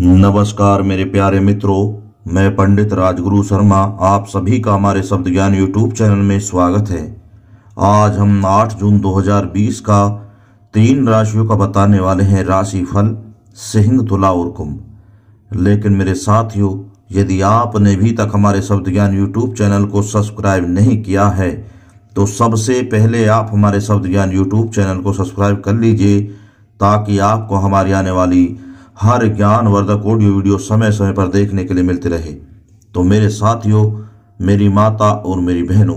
नमस्कार मेरे प्यारे मित्रों मैं पंडित राजगुरु शर्मा आप सभी का हमारे शब्द ज्ञान यूट्यूब चैनल में स्वागत है आज हम 8 जून 2020 का तीन राशियों का बताने वाले हैं राशि फल सिंह तुला और कुंभ लेकिन मेरे साथियों यदि आपने अभी तक हमारे शब्द ज्ञान यूट्यूब चैनल को सब्सक्राइब नहीं किया है तो सबसे पहले आप हमारे शब्द ज्ञान यूट्यूब चैनल को सब्सक्राइब कर लीजिए ताकि आपको हमारी आने वाली हर ज्ञान वर्धक ऑडियो वीडियो समय समय पर देखने के लिए मिलते रहे तो मेरे साथियों मेरी माता और मेरी बहनों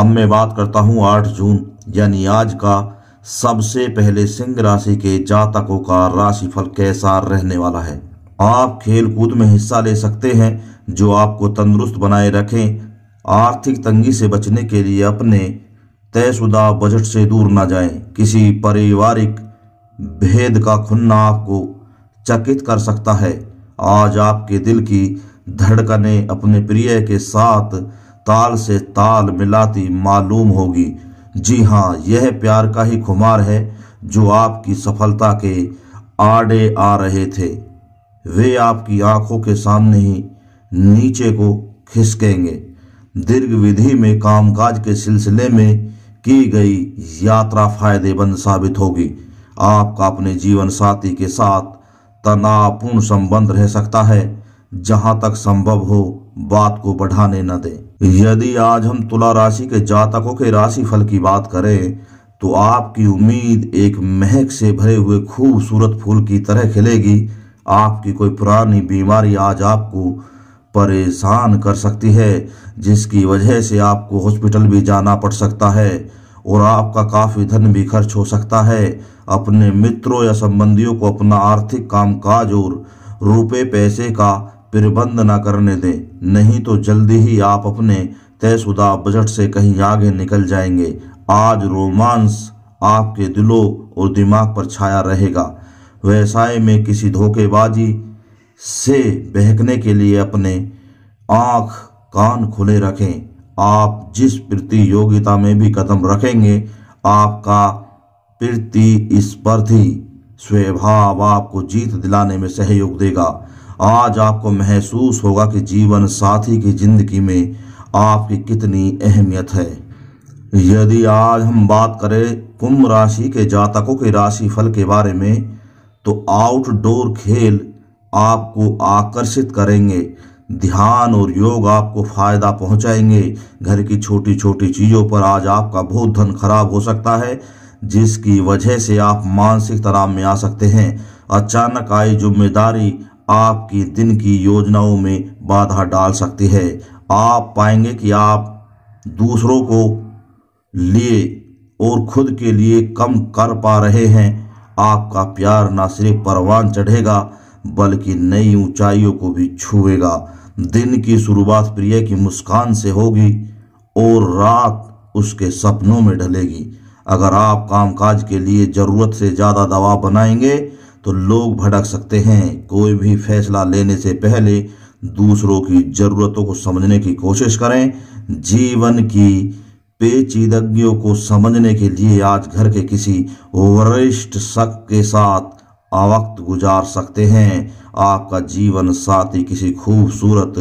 अब मैं बात करता हूं आठ जून यानी आज का सबसे पहले सिंह राशि के जातकों का राशिफल कैसा रहने वाला है आप खेल कूद में हिस्सा ले सकते हैं जो आपको तंदुरुस्त बनाए रखें आर्थिक तंगी से बचने के लिए अपने तयशुदा बजट से दूर ना जाएं किसी पारिवारिक भेद का खुन्ना आपको चकित कर सकता है आज आपके दिल की धड़कने अपने प्रिय के साथ ताल से ताल मिलाती मालूम होगी जी हाँ यह प्यार का ही खुमार है जो आपकी सफलता के आड़े आ रहे थे वे आपकी आंखों के सामने ही नीचे को खिसकेंगे दीर्घ विधि में कामकाज के सिलसिले में की गई यात्रा फायदेमंद साबित होगी आपका अपने जीवन साथी के साथ तनावपूर्ण संबंध रह सकता है जहां तक संभव हो बात को बढ़ाने न दें यदि आज हम तुला राशि के जातकों के राशि फल की बात करें तो आपकी उम्मीद एक महक से भरे हुए खूबसूरत फूल की तरह खिलेगी आपकी कोई पुरानी बीमारी आज आपको परेशान कर सकती है जिसकी वजह से आपको हॉस्पिटल भी जाना पड़ सकता है और आपका काफ़ी धन भी खर्च हो सकता है अपने मित्रों या संबंधियों को अपना आर्थिक कामकाज और रुपए पैसे का प्रबंध न करने दें नहीं तो जल्दी ही आप अपने तयशुदा बजट से कहीं आगे निकल जाएंगे आज रोमांस आपके दिलों और दिमाग पर छाया रहेगा व्यवसाय में किसी धोखेबाजी से बहकने के लिए अपने आँख कान खुले रखें आप जिस प्रतियोगिता में भी कदम रखेंगे आपका प्रति स्वभाव आपको जीत दिलाने में सहयोग देगा आज आपको महसूस होगा कि जीवन साथी की जिंदगी में आपकी कितनी अहमियत है यदि आज हम बात करें कुंभ राशि के जातकों के राशि फल के बारे में तो आउटडोर खेल आपको आकर्षित करेंगे ध्यान और योग आपको फायदा पहुंचाएंगे घर की छोटी छोटी चीज़ों पर आज आपका बहुत धन खराब हो सकता है जिसकी वजह से आप मानसिक तनाव में आ सकते हैं अचानक आई जिम्मेदारी आपकी दिन की योजनाओं में बाधा डाल सकती है आप पाएंगे कि आप दूसरों को लिए और खुद के लिए कम कर पा रहे हैं आपका प्यार न सिर्फ परवान चढ़ेगा बल्कि नई ऊंचाइयों को भी छुएगा दिन की शुरुआत प्रिय की मुस्कान से होगी और रात उसके सपनों में ढलेगी अगर आप कामकाज के लिए ज़रूरत से ज़्यादा दबाव बनाएंगे तो लोग भटक सकते हैं कोई भी फैसला लेने से पहले दूसरों की ज़रूरतों को समझने की कोशिश करें जीवन की पेचीदगियों को समझने के लिए आज घर के किसी वरिष्ठ शख्स के साथ अवक्त गुजार सकते हैं आपका जीवन साथी किसी खूबसूरत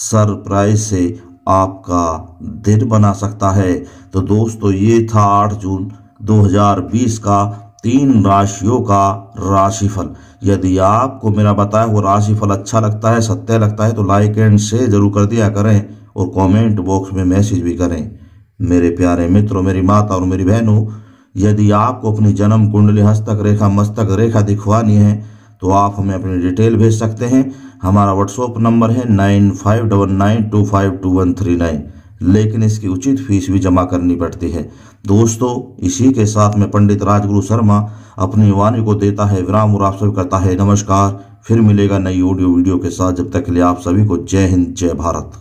सरप्राइज से आपका दिन बना सकता है तो दोस्तों ये था 8 जून 2020 का तीन राशियों का राशिफल यदि आपको मेरा बताया हुआ राशिफल अच्छा लगता है सत्य लगता है तो लाइक एंड शेयर जरूर कर दिया करें और कमेंट बॉक्स में मैसेज भी करें मेरे प्यारे मित्रों मेरी माता और मेरी बहनों यदि आपको अपनी जन्म कुंडली हस्तक रेखा मस्तक रेखा दिखवानी है तो आप हमें अपनी डिटेल भेज सकते हैं हमारा व्हाट्सअप नंबर है nine five double nine two five two one three nine लेकिन इसकी उचित फीस भी जमा करनी पड़ती है दोस्तों इसी के साथ में पंडित राजगुरु शर्मा अपनी वाणी को देता है विराम और आप सभी करता है नमस्कार फिर मिलेगा नई ऑडियो वीडियो के साथ जब तक के लिए आप सभी को जय हिंद जय भारत